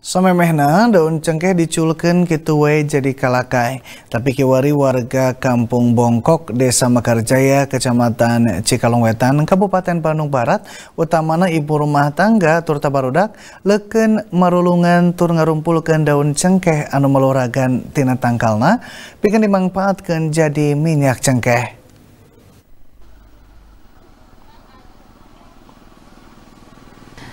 Samemehna daun cengkeh diculken kituwe jadi kalakai, tapi kiwari warga kampung Bongkok, Desa Mekarjaya, Kecamatan Cikalongwetan, Kabupaten Bandung Barat, utamana ibu rumah tangga turta barudak, leken marulungan tur ngarumpulkan daun cengkeh anu meloragan tina tangkalna, bikin dimanfaatkan jadi minyak cengkeh.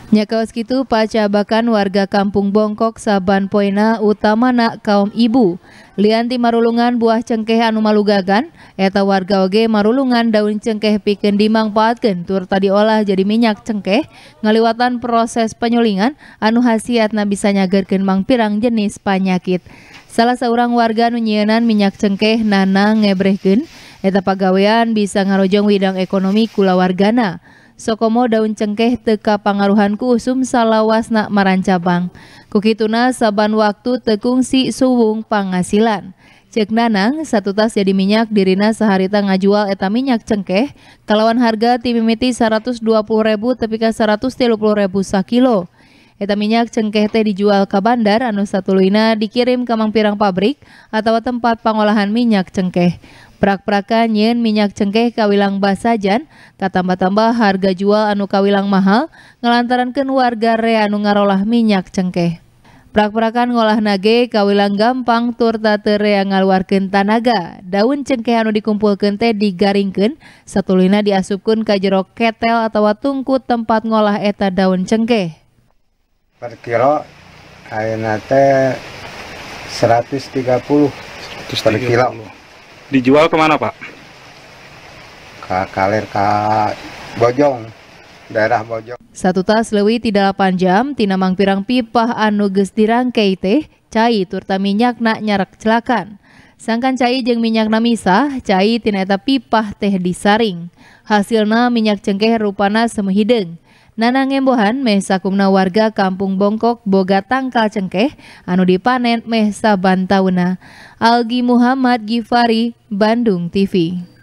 Nyakaos kitu pacabakan warga kampung Bongkok Saban Poina utamana kaum ibu. Lianti marulungan buah cengkeh anu malugagan, eta warga oge marulungan daun cengkeh pikeun dimangpaatkan, tur tadi olah jadi minyak cengkeh ngaliwatan proses penyulingan anu khasiatna bisa nyagerkeun mangpirang jenis penyakit. Salah seorang warga anu minyak cengkeh nana ngebrehkeun eta pagawean bisa ngarojong widang ekonomi kula wargana. Sokomo daun cengkeh teka pangaruhanku usum salawasna marancabang. Kukituna saban waktu tekungsi suwung penghasilan. Cek nanang, satu tas jadi minyak dirina saharita ngajual eta minyak cengkeh. Kalawan harga timimiti 120 ribu tepika 130 ribu sakilo. Eta minyak cengkeh teh dijual ke bandar anu satuluyna dikirim ke mangpirang pabrik atau tempat pengolahan minyak cengkeh. Prak-prakan minyak cengkeh kawilang basajan, katambah-tambah harga jual anu kawilang mahal, ngelantarankeun warga re anu ngarolah minyak cengkeh. Prak-prakan ngolah nage kawilang gampang turta tatere yang ngaluarkan tanaga. Daun cengkeh anu dikumpulkan teh digaringkan, satulina diasupkan ke jero ketel atau tungku tempat ngolah eta daun cengkeh per kilo ayeuna teh 130 per kilo dijual kemana pak? ke kalir ke Bojong daerah Bojong satu tas lewi tidak 8 jam tina pirang pipah anu geus dirangkei teh cai turta minyak nak nyarak celakan sangkan cai jeng minyak namisah cai tineta pipah teh disaring hasilna minyak cengkeh rupana semehideng Nanang Embohan meh sakumna warga Kampung Bongkok Boga Tangkal Cengkeh anu dipanen meh sabantauna. Algi Muhammad Gifari, Bandung TV.